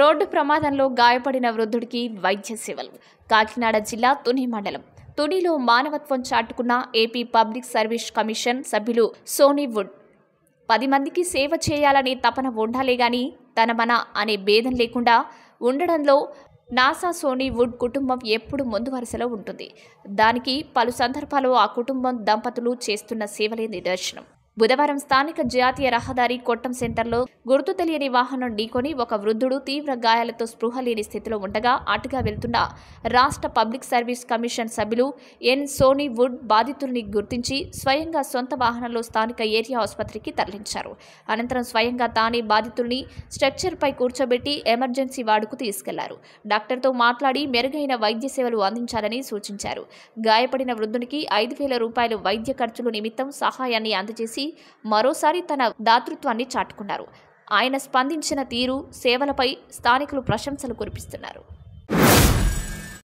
road ప్రమాదంలో గాయపడిన వృద్ధుడికి వైద్య సేవలు కాకినాడ జిల్లా తుని మండలం తునిలో మానవత్వం చాటుకున్న ఏపీ పబ్లిక్ సర్వీస్ కమిషన్ సభ్యులు సోనీవుడ్ పది మందికి సేవ చేయాలనే తపన ఉండాలే గాని తన మన అనే భేదం లేకుండా ఉండడంలో నాసా సోనీ వుడ్ కుటుంబం ఎప్పుడు ముందు వరుసలో ఉంటుంది దానికి పలు సందర్భాల్లో ఆ కుటుంబం దంపతులు చేస్తున్న సేవలే నిదర్శనం బుధవారం స్థానిక జాతీయ రహదారి కొట్టం సెంటర్లో గుర్తు తెలియని వాహనం ఢీకొని ఒక వృద్ధుడు తీవ్ర గాయాలతో స్పృహ లేని స్థితిలో ఉండగా అటుగా వెళ్తున్న రాష్ట్ర పబ్లిక్ సర్వీస్ కమిషన్ సభ్యులు ఎన్ సోనీ వుడ్ బాధితుల్ని గుర్తించి స్వయంగా సొంత వాహనంలో స్థానిక ఏరియా ఆసుపత్రికి తరలించారు అనంతరం స్వయంగా తానే బాధితుల్ని స్ట్రక్చర్పై కూర్చోబెట్టి ఎమర్జెన్సీ వార్డుకు తీసుకెళ్లారు డాక్టర్తో మాట్లాడి మెరుగైన వైద్య సేవలు అందించాలని సూచించారు గాయపడిన వృద్ధునికి ఐదు వేల రూపాయలు వైద్య ఖర్చులు నిమిత్తం సహాయాన్ని అందజేసి చేసి మరోసారి తన దాతృత్వాన్ని చాటుకున్నారు ఆయన స్పందించిన తీరు సేవలపై స్థానికులు ప్రశంసలు కురిపిస్తున్నారు